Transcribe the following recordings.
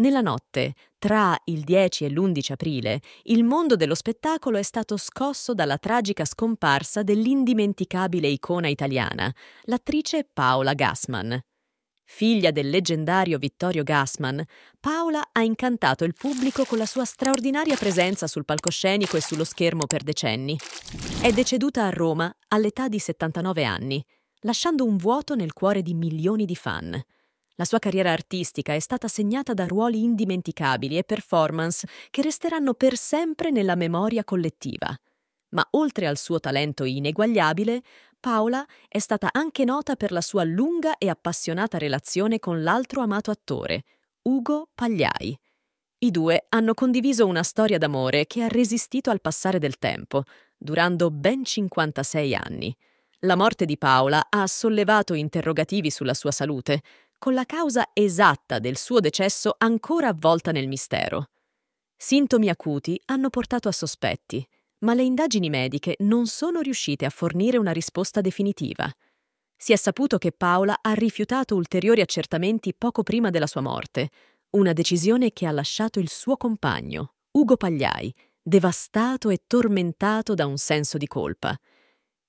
Nella notte, tra il 10 e l'11 aprile, il mondo dello spettacolo è stato scosso dalla tragica scomparsa dell'indimenticabile icona italiana, l'attrice Paola Gassman. Figlia del leggendario Vittorio Gassman, Paola ha incantato il pubblico con la sua straordinaria presenza sul palcoscenico e sullo schermo per decenni. È deceduta a Roma all'età di 79 anni, lasciando un vuoto nel cuore di milioni di fan. La sua carriera artistica è stata segnata da ruoli indimenticabili e performance che resteranno per sempre nella memoria collettiva. Ma oltre al suo talento ineguagliabile, Paola è stata anche nota per la sua lunga e appassionata relazione con l'altro amato attore, Ugo Pagliai. I due hanno condiviso una storia d'amore che ha resistito al passare del tempo, durando ben 56 anni. La morte di Paola ha sollevato interrogativi sulla sua salute, con la causa esatta del suo decesso ancora avvolta nel mistero. Sintomi acuti hanno portato a sospetti, ma le indagini mediche non sono riuscite a fornire una risposta definitiva. Si è saputo che Paola ha rifiutato ulteriori accertamenti poco prima della sua morte, una decisione che ha lasciato il suo compagno, Ugo Pagliai, devastato e tormentato da un senso di colpa.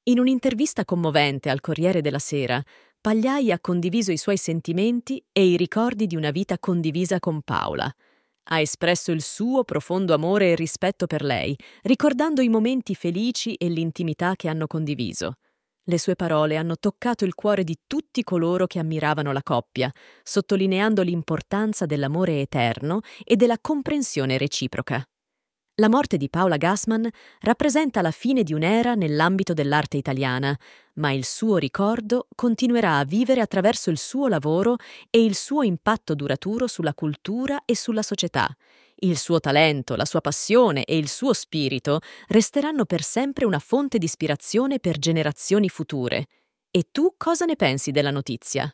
In un'intervista commovente al Corriere della Sera, Pagliai ha condiviso i suoi sentimenti e i ricordi di una vita condivisa con Paola. Ha espresso il suo profondo amore e rispetto per lei, ricordando i momenti felici e l'intimità che hanno condiviso. Le sue parole hanno toccato il cuore di tutti coloro che ammiravano la coppia, sottolineando l'importanza dell'amore eterno e della comprensione reciproca. La morte di Paola Gassman rappresenta la fine di un'era nell'ambito dell'arte italiana, ma il suo ricordo continuerà a vivere attraverso il suo lavoro e il suo impatto duraturo sulla cultura e sulla società. Il suo talento, la sua passione e il suo spirito resteranno per sempre una fonte di ispirazione per generazioni future. E tu cosa ne pensi della notizia?